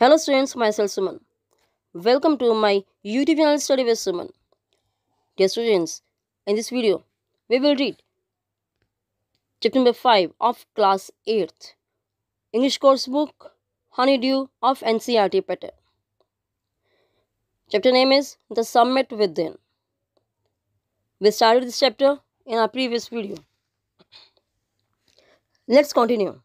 Hello students, myself Suman. Welcome to my YouTube channel Study with Suman. Dear students, in this video, we will read chapter number 5 of class 8th English course book Honeydew of NCRT Pattern. Chapter name is The Summit Within. We started this chapter in our previous video. Let's continue.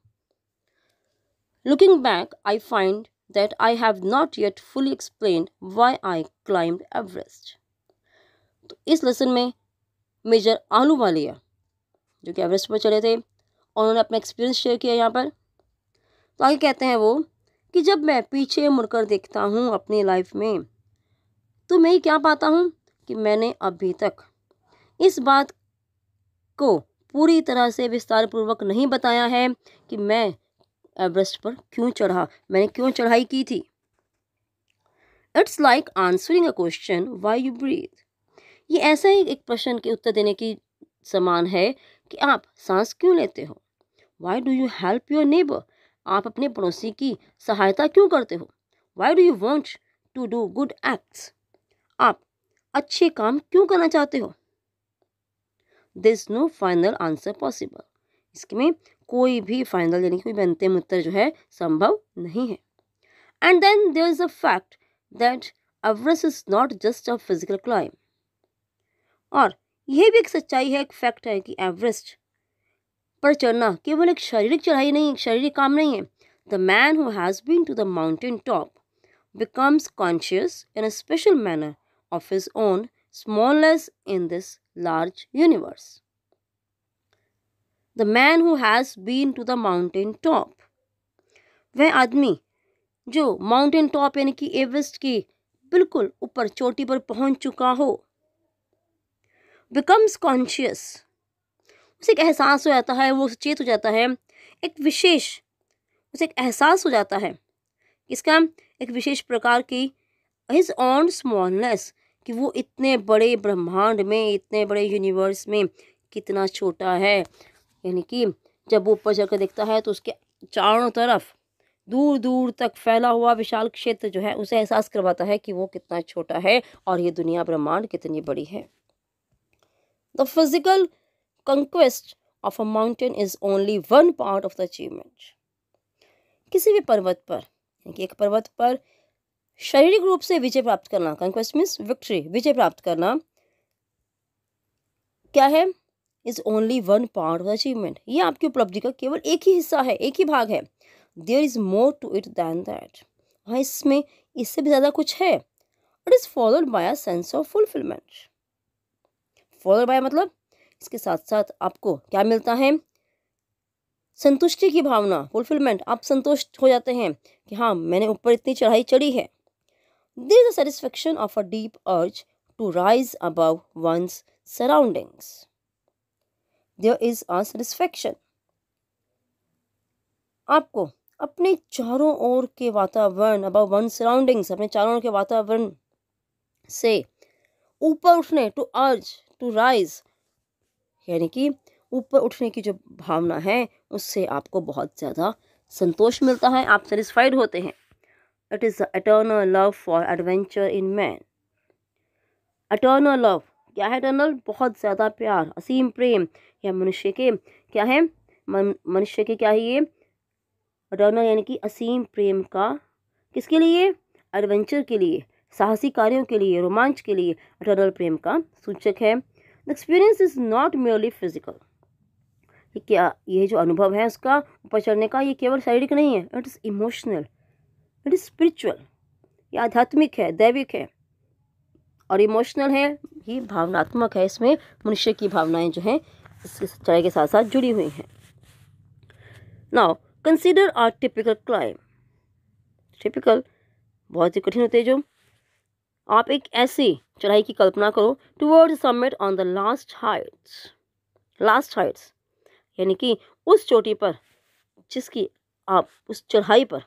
Looking back, I find that I have not yet fully explained why I climbed Everest. तो इस lesson में major आलू वालिया जो कि Everest पर चले थे उन्होंने अपना एक्सपीरियंस शेयर किया यहाँ पर तो आगे कहते हैं वो कि जब मैं पीछे मुड़कर देखता हूँ अपनी लाइफ में तो मैं क्या पाता हूँ कि मैंने अभी तक इस बात को पूरी तरह से विस्तारपूर्वक नहीं बताया है कि मैं एवरेस्ट पर क्यों चढ़ा मैंने क्यों चढ़ाई की थी it's like answering a question why you breathe ये ऐसा ही एक प्रश्न के उत्तर देने की समान है कि आप सांस क्यों लेते हो why do you help your neighbour आप अपने पड़ोसी की सहायता क्यों करते हो why do you want to do good acts आप अच्छे काम क्यों करना चाहते हो this no final answer possible इसमें कोई भी फाइनल यानी कोई भी अंतिम उत्तर जो है संभव नहीं है and then there is a fact that Everest is not just a physical climb और यह भी एक सच्चाई है एक फैक्ट है कि एवरेस्ट पर चढ़ना केवल एक शारीरिक चढ़ाई नहीं एक शारीरिक काम नहीं है the man who has been to the mountain top becomes conscious in a special manner of his own smallness in this large universe the man who has been to the mountain top वह आदमी जो mountain top यानी कि Everest की बिल्कुल ऊपर चोटी पर पहुंच चुका हो बिकम्स कॉन्शियस उसे एक एहसास हो जाता है वो सचेत हो जाता है एक विशेष उसे एक एहसास हो जाता है इसका एक विशेष प्रकार की हिज ऑन स्मॉलनेस कि वो इतने बड़े ब्रह्मांड में इतने बड़े यूनिवर्स में कितना छोटा है यानी कि जब वो ऊपर चढ़कर देखता है तो उसके चारों तरफ दूर दूर तक फैला हुआ विशाल क्षेत्र जो है उसे एहसास करवाता है कि वो कितना छोटा है और ये दुनिया ब्रह्मांड कितनी बड़ी है the physical conquest of a mountain is only one part of the achievement किसी भी पर्वत पर यानी एक पर्वत पर शारीरिक रूप से विजय प्राप्त करना कंक्वेस्ट मीन्स विक्ट्री विजय प्राप्त करना क्या है is only one part of the achievement ये आपकी उपलब्धि का केवल एक ही हिस्सा है एक ही भाग है there is more to it than that हाँ इसमें इससे भी ज़्यादा कुछ है it is followed by a sense of fulfilment followed by मतलब इसके साथ साथ आपको क्या मिलता है संतुष्टि की भावना फुलफिलमेंट आप संतुष्ट हो जाते हैं कि हाँ मैंने ऊपर इतनी चढ़ाई चढ़ी है there is a satisfaction of a deep urge to rise above one's surroundings there is a satisfaction आपको अपने चारों ओर के वातावरण अबाउट वन सराउंडिंग्स अपने चारों ओर के वातावरण से ऊपर उठने टू अर्ज टू राइज यानी कि ऊपर उठने की जो भावना है उससे आपको बहुत ज़्यादा संतोष मिलता है आप सेटिस्फाइड होते हैं it is eternal love for adventure in man eternal love क्या है टनल बहुत ज़्यादा प्यार असीम प्रेम या मनुष्य के क्या है मनुष्य के क्या है ये अटर्नल यानी कि असीम प्रेम का किसके लिए एडवेंचर के लिए साहसी कार्यों के लिए रोमांच के लिए रनल प्रेम का सूचक है the experience is not merely physical ये क्या ये जो अनुभव है उसका ऊपर चढ़ने का ये केवल शारीरिक नहीं है it is emotional it is spiritual ये आध्यात्मिक है दैविक है और इमोशनल है ही भावनात्मक है इसमें मनुष्य की भावनाएं जो हैं इसके सच्चाई के साथ साथ जुड़ी हुई हैं now consider our typical climb typical बहुत ही कठिन होते हैं जो आप एक ऐसी चढ़ाई की कल्पना करो toward summit on the last heights last heights यानी कि उस चोटी पर जिसकी आप उस चढ़ाई पर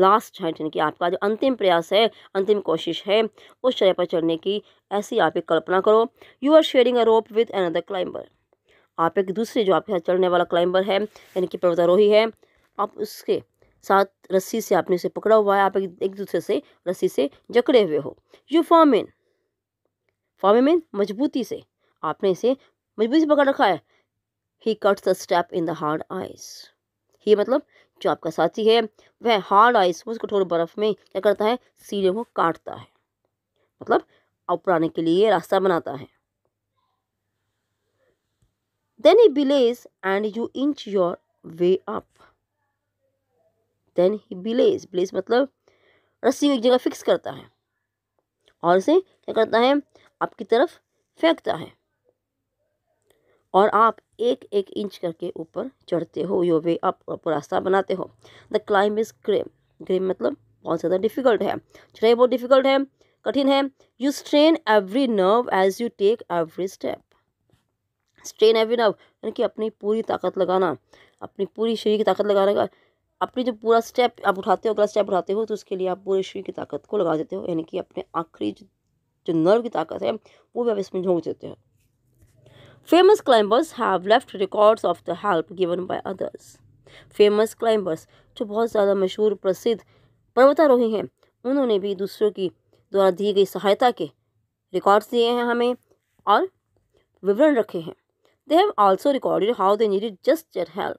लास्ट चांस यानी कि आपका जो अंतिम प्रयास है अंतिम कोशिश है उस शरह पर चढ़ने की ऐसी आप एक कल्पना करो you are sharing a rope with another climber आप एक दूसरे जो आपके साथ चढ़ने वाला क्लाइंबर है यानी कि पर्वतारोही है आप उसके साथ रस्सी से आपने उसे पकड़ा हुआ है आप एक दूसरे से रस्सी से जकड़े हुए हो you form in form in मजबूती से आपने इसे मजबूती से पकड़ रखा है he cuts the step in the hard ice he मतलब जो आपका साथी है वह हार्ड आइस उस कठोर बर्फ़ में क्या करता है सीढ़ियों को काटता है मतलब ऊपर आने के लिए रास्ता बनाता है then he belays and you inch your way up then he belays belays मतलब रस्सी में एक जगह फिक्स करता है और इसे क्या करता है आपकी तरफ फेंकता है और आप एक एक इंच करके ऊपर चढ़ते हो यो वे आप ऊपर रास्ता बनाते हो the climb is grim grim मतलब बहुत ज़्यादा डिफिकल्ट है चढ़ाई बहुत डिफिकल्ट है कठिन है you strain every nerve as you take every step strain every nerve यानी कि अपनी पूरी ताकत लगाना अपनी पूरी शरीर की ताकत लगाने का अपनी जो पूरा स्टेप आप उठाते हो अगला स्टेप उठाते हो तो उसके लिए आप पूरे शरीर की ताकत को लगा देते हो यानी कि अपने आखिरी जो नर्व की ताकत है वो भी आप इसमें झोंक देते हो Famous climbers have left records of the help given by others. Famous climbers जो बहुत ज़्यादा मशहूर प्रसिद्ध पर्वतारोही हैं उन्होंने भी दूसरों की द्वारा दी गई सहायता के रिकॉर्ड्स दिए हैं हमें और विवरण रखे हैं they have also recorded how they needed just their help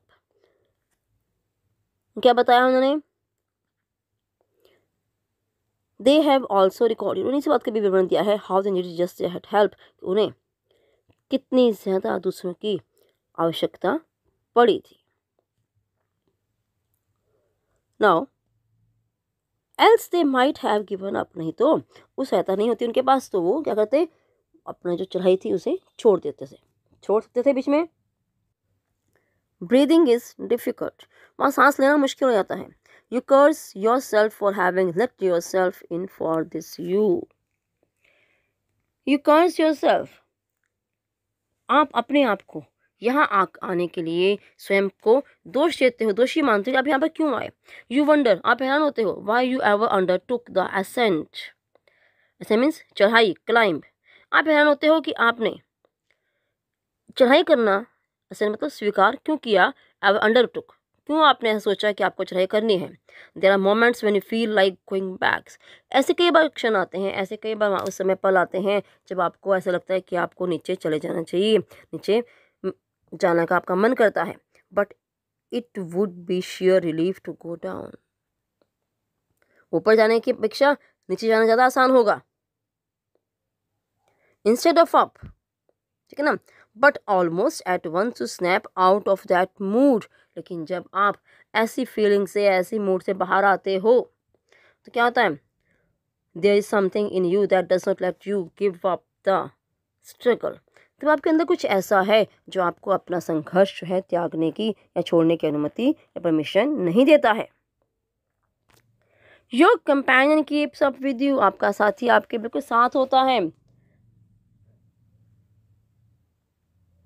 क्या बताया उन्होंने दे हैव ऑल्सो रिकॉर्डेड उन्हें इस बात का भी विवरण दिया है how they needed just their help उन्हें कितनी ज़्यादा दूसरों की आवश्यकता पड़ी थी now else they might have given up नहीं तो वो सहायता नहीं होती उनके पास तो वो क्या करते अपना जो चढ़ाई थी उसे छोड़ देते थे छोड़ सकते थे बीच में ब्रीदिंग इज डिफिकल्ट वहाँ सांस लेना मुश्किल हो जाता है you curse yourself for having let yourself in for this you you curse yourself आप अपने आप को यहाँ आ आने के लिए स्वयं को दोष देते हो दोषी मानते हो आप यहाँ पर क्यों आए यू वंडर आप हैरान होते हो why you ever undertook the ascent ऐसे मीन्स चढ़ाई क्लाइंब आप हैरान होते हो कि आपने चढ़ाई करना ऐसे मतलब स्वीकार क्यों किया एवर अंडर टुक क्यों आपने ऐसा सोचा कि आपको चढ़ाई करनी है there are moments when you feel like going backs ऐसे कई बार क्षण आते हैं ऐसे कई बार उस समय पल आते हैं जब आपको ऐसा लगता है कि आपको नीचे चले जाना चाहिए नीचे जाने का आपका मन करता है but it would be sure relief to go down ऊपर जाने की अपेक्षा नीचे जाना ज़्यादा आसान होगा इंस्टेड ऑफ अप ठीक है ना but almost at once to snap out of that mood लेकिन जब आप ऐसी फीलिंग से ऐसी मूड से बाहर आते हो तो क्या होता है there is something in you that does not let you give up the struggle तो आपके अंदर कुछ ऐसा है जो आपको अपना संघर्ष जो है त्यागने की या छोड़ने की अनुमति या परमिशन नहीं देता है your companion keeps up with you आपका साथी आपके बिल्कुल साथ होता है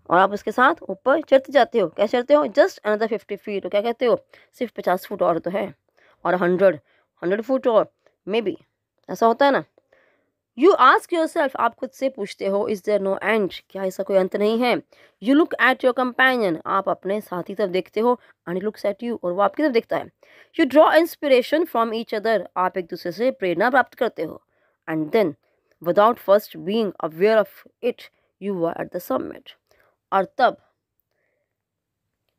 और आप उसके साथ ऊपर चढ़ते जाते हो क्या चढ़ते हो जस्ट अनदर फिफ्टी फीट क्या कहते हो सिर्फ पचास फुट और तो है और हंड्रेड हंड्रेड फुट और मे बी ऐसा होता है ना यू आस्क योर सेल्फ आप खुद से पूछते हो इज देयर नो एंड क्या ऐसा कोई अंत नहीं है you look at your companion आप अपने साथी तरफ देखते हो एंड लुक्स एट यू और वो आपकी तरफ देखता है you draw inspiration from each other आप एक दूसरे से प्रेरणा प्राप्त करते हो and then without first being aware of it you are at the submit और तब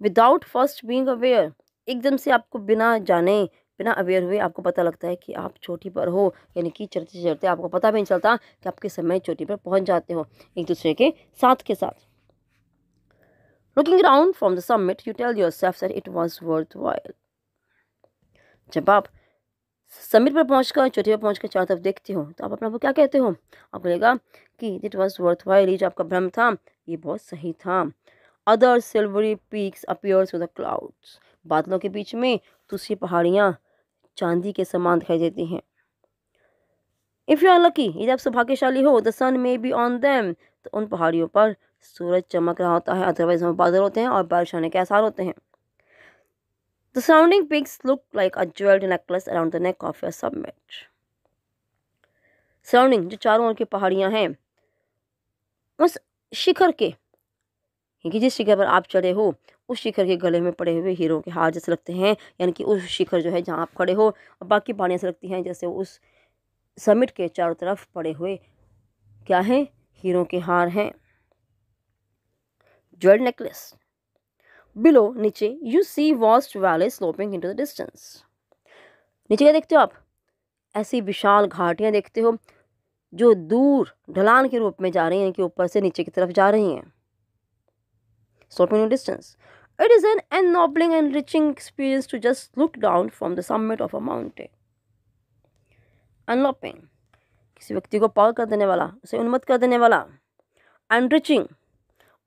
विदाउट फर्स्ट बींग अवेयर एकदम से आपको बिना जाने बिना अवेयर हुए आपको पता लगता है कि आप चोटी पर हो यानी कि चलते चलते आपको पता भी नहीं चलता कि आपके समय चोटी पर पहुंच जाते हो एक दूसरे के साथ के साथ looking around from the summit you tell yourself sir it was worthwhile जब आप समिट पर पहुँच कर चोटी पर पहुँच कर चारों तरफ देखते हो तो आप अपने आपको क्या कहते हो आपको लगेगा कि इट वॉज वर्थ वाइल ये जो आपका भ्रम था ये बहुत सही था other silvery peaks appears with clouds बादलों के बीच में दूसरी पहाड़ियाँ चांदी के समान दिखाई देती हैं इफ़ यू आर लकी यदि आप सौभाग्यशाली हो the sun may be on them तो उन पहाड़ियों पर सूरज चमक रहा होता है अदरवाइज हम बादल होते हैं और बारिश आने के आसार होते हैं the surrounding peaks look like a jewelled necklace around the neck of your submit surrounding जो चारों ओर की पहाड़ियाँ हैं उस शिखर के क्योंकि जिस शिखर पर आप चढ़े हो उस शिखर के गले में पड़े हुए हीरो के हार जैसे लगते हैं यानी कि उस शिखर जो है जहाँ आप खड़े हो और बाकी पहाड़ियाँ ऐसे लगती हैं जैसे उस समिट के चारों तरफ पड़े हुए क्या हैं हीरो के हार हैं ज्वेल नेकलेस बिलो नीचे you see vast valley sloping into the distance नीचे क्या देखते हो आप ऐसी विशाल घाटियाँ देखते हो जो दूर ढलान के रूप में जा रही हैं कि ऊपर से नीचे की तरफ जा रही हैं sloping distance it is an an ennobling and enriching experience to just look down from the summit of a mountain अनलॉपिंग किसी व्यक्ति को पावर कर देने वाला उसे उन्मत कर देने वाला एंड रिचिंग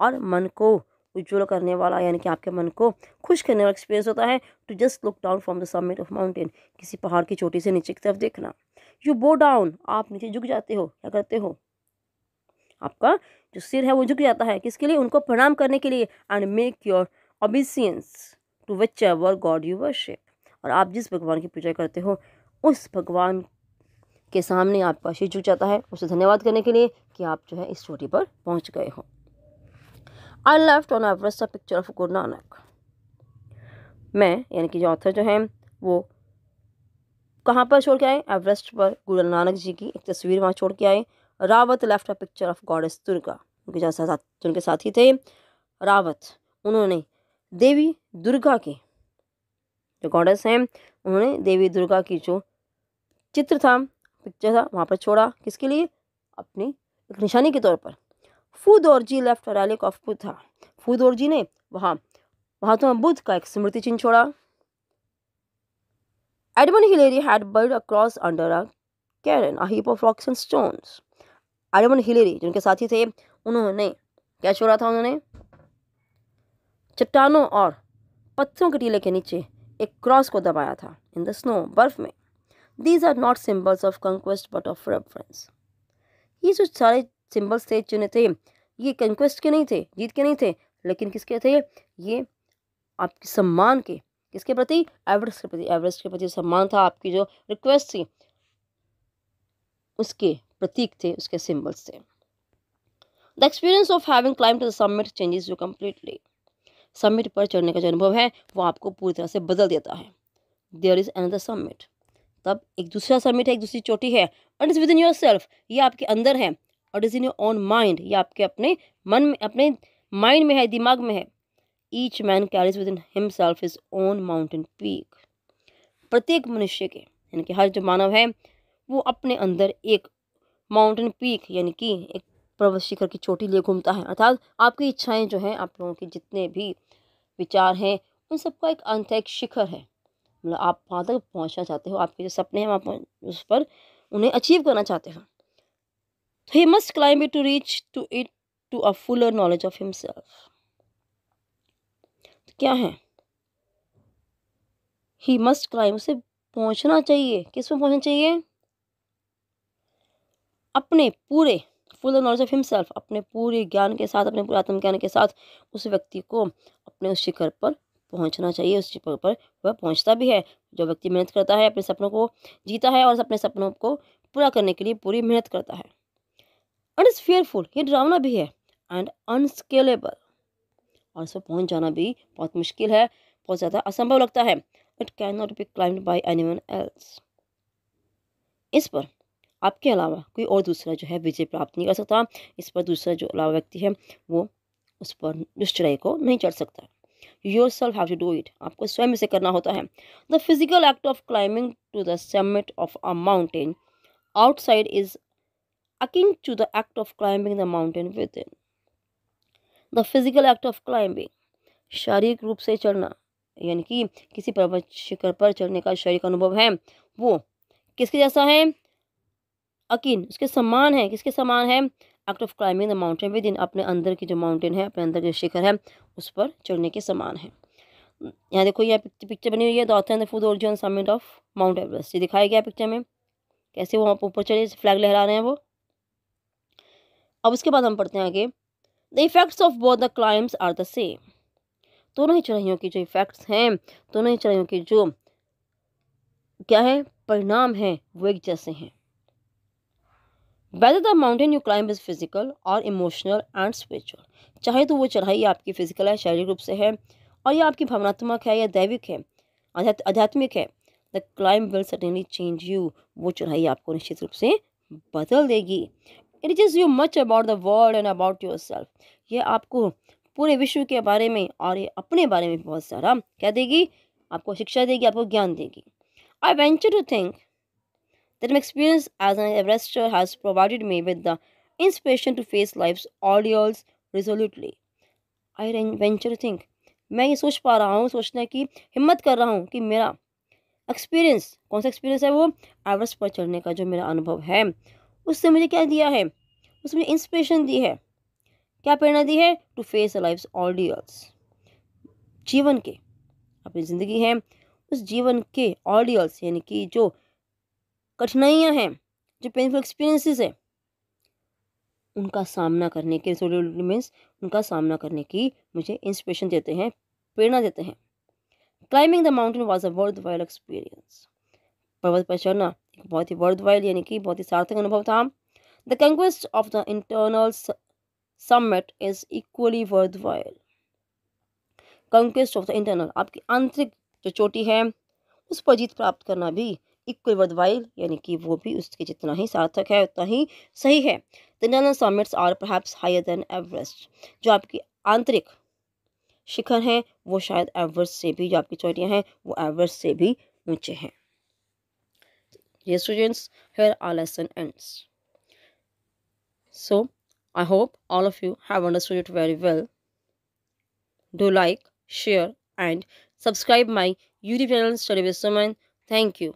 और मन को उज्ज्वल करने वाला यानी कि आपके मन को खुश करने वाला एक्सपीरियंस होता है to just look down from the summit of mountain किसी पहाड़ की चोटी से नीचे की तरफ देखना यू बो डाउन आप नीचे झुक जाते हो क्या करते हो आपका जो सिर है वो झुक जाता है किसके लिए उनको प्रणाम करने के लिए and make your obeisance to whichever god you worship और आप जिस भगवान की पूजा करते हो उस भगवान के सामने आपका शीश झुक जाता है उसे धन्यवाद करने के लिए कि आप जो है इस चोटी पर पहुंच गए हो I left on Everest a picture of Guru Nanak मैं यानी कि जो ऑथर जो हैं वो कहाँ पर छोड़ के आए एवरेस्ट पर गुरु नानक जी की एक तस्वीर वहाँ छोड़ के आए Rawat left a picture of goddess Durga उनके जहाँ साथ उनके साथी थे रावत उन्होंने देवी दुर्गा के जो गॉडेस हैं उन्होंने देवी दुर्गा की जो चित्र था पिक्चर था वहाँ पर छोड़ा किसके लिए अपनी एक निशानी के तौर पर Phu Dorji left relic of Buddha Phu Dorji ने वहाँ महात्मा तो बुद्ध का एक स्मृति चिन्ह छोड़ा Edmund Hillary had buried across under a cairn up of rocks and stones Edmund Hillary जिनके साथी थे उन्होंने क्या छोड़ा था उन्होंने चट्टानों और पत्थरों के टीले के नीचे एक क्रॉस को दबाया था इन द स्नो बर्फ में these are not symbols of conquest but of reference ये जो सारे सिंबल्स थे चिन्ह थे ये कंक्वेस्ट के नहीं थे जीत के नहीं थे लेकिन किसके थे ये आपके सम्मान के किसके प्रति एवरेस्ट के प्रति एवरेस्ट के प्रति सम्मान था आपकी जो रिक्वेस्ट थी उसके प्रतीक थे उसके सिंबल्स थे the experience of having climb to the summit changes you completely summit पर चढ़ने का जो अनुभव है वो आपको पूरी तरह से बदल देता है देयर इज़ अनदर समिट तब एक दूसरा समिट है एक दूसरी चोटी है and is within yourself ये आपके अंदर है और is in your own mind ये आपके अपने मन में अपने माइंड में है दिमाग में है each man carries within himself his own mountain peak प्रत्येक मनुष्य के यानी कि हर जो मानव है वो अपने अंदर एक माउंटेन पीक यानी कि एक पर्वत शिखर की चोटी लिए घूमता है अर्थात आपकी इच्छाएं जो हैं आप लोगों के जितने भी विचार हैं उन सबका एक अंत एक शिखर है मतलब आप वहाँ तक पहुँचना चाहते हो आपके जो सपने हैं वहाँ उस पर उन्हें अचीव करना चाहते हो He must climb it to reach to it to a fuller knowledge of himself. तो क्या है ही मस्ट क्लाइम उसे पहुंचना चाहिए किस में पहुंचना चाहिए अपने पूरे फुल नॉलेज ऑफ हिमसेल्फ अपने पूरे ज्ञान के साथ अपने पूरे आत्मज्ञान के साथ उस व्यक्ति को अपने उस शिखर पर पहुंचना चाहिए उस शिखर पर वह पहुंचता भी है जो व्यक्ति मेहनत करता है अपने सपनों को जीता है और अपने सपनों को पूरा करने के लिए पूरी मेहनत करता है एंड इज़ फेयरफुल ये डरावना भी है एंड अनस्केलेबल और पर पहुँच जाना भी बहुत मुश्किल है बहुत ज़्यादा असंभव लगता है it can not be climbed by anyone else इस पर आपके अलावा कोई और दूसरा जो है विजय प्राप्त नहीं कर सकता इस पर दूसरा जो अलावा व्यक्ति है वो उस पर उस चढ़ाई को नहीं चढ़ सकता yourself have to do it आपको स्वयं इसे करना होता है the physical act of climbing to the summit of a mountain outside is akin to the act of climbing the mountain within. the physical act of climbing शारीरिक रूप से चढ़ना यानी ki किसी parvat shikhar par chalne ka शारीरिक अनुभव है वो किसके जैसा है akin उसके समान है किसके समान है act of climbing the mountain within अपने अंदर की जो माउंटेन है अपने अंदर जो शिखर है उस पर चढ़ने के समान है यहाँ देखो यह पिक्चर बनी हुई है the author and food origin summit of Mount Everest ये दिखाया गया पिक्चर में कैसे वो आप ऊपर चढ़े फ्लैग लहरा रहे हैं वो अब उसके बाद हम पढ़ते हैं आगे the effects of both the climbs are the same दोनों ही चढ़ाइयों के जो इफ़ेक्ट्स हैं दोनों तो ही चढ़ाइयों के जो क्या है परिणाम हैं वो एक जैसे हैं whether the mountain you climb is physical और इमोशनल एंड स्पिरिचुअल चाहे तो वो चढ़ाई आपकी फिजिकल है शारीरिक रूप से है और या आपकी भावनात्मक है या दैविक है आध्यात्मिक है the climb will suddenly change you वो चढ़ाई आपको निश्चित रूप से बदल देगी it is you much about the world and about yourself ये आपको पूरे विश्व के बारे में और ये अपने बारे में बहुत सारा क्या देगी आपको शिक्षा देगी आपको ज्ञान देगी I venture to think that my experience as an Everester has provided me with the inspiration to face life ordeals resolutely I venture to think मैं ये सोच पा रहा हूँ सोचने की हिम्मत कर रहा हूँ कि मेरा एक्सपीरियंस कौन सा एक्सपीरियंस है वो एवरेस्ट पर चढ़ने का जो मेरा अनुभव है उससे मुझे क्या दिया है उसने मुझे इंस्पिरेशन दी है क्या प्रेरणा दी है to face life ordeals जीवन के अपनी ज़िंदगी है उस जीवन के ऑडियल्स यानी कि जो कठिनाइयाँ हैं जो पेनफुल एक्सपीरियंसेस हैं उनका सामना करने के मीन्स उनका सामना करने की मुझे इंस्पिरेशन देते हैं प्रेरणा देते हैं climbing the mountain was a worthwhile experience पर्वत पर चढ़ना बहुत ही वर्थ वाइल यानी कि बहुत ही सार्थक अनुभव था the conquest of the internal summit is equally worthwhile conquest of the internal आपकी आंतरिक जो चोटी है उस पर जीत प्राप्त करना भी इक्वल वर्ड वाइल यानी कि वो भी उसके जितना ही सार्थक है उतना ही सही है the internal summits are perhaps higher than Everest जो आपकी आंतरिक शिखर हैं वो शायद एवरेस्ट से भी जो आपकी चोटियाँ हैं वो एवरेस्ट से भी ऊंचे हैं Dear students, here our lesson ends. So, I hope all of you have understood it very well. Do like, share and subscribe my YouTube channel Study with Thank you.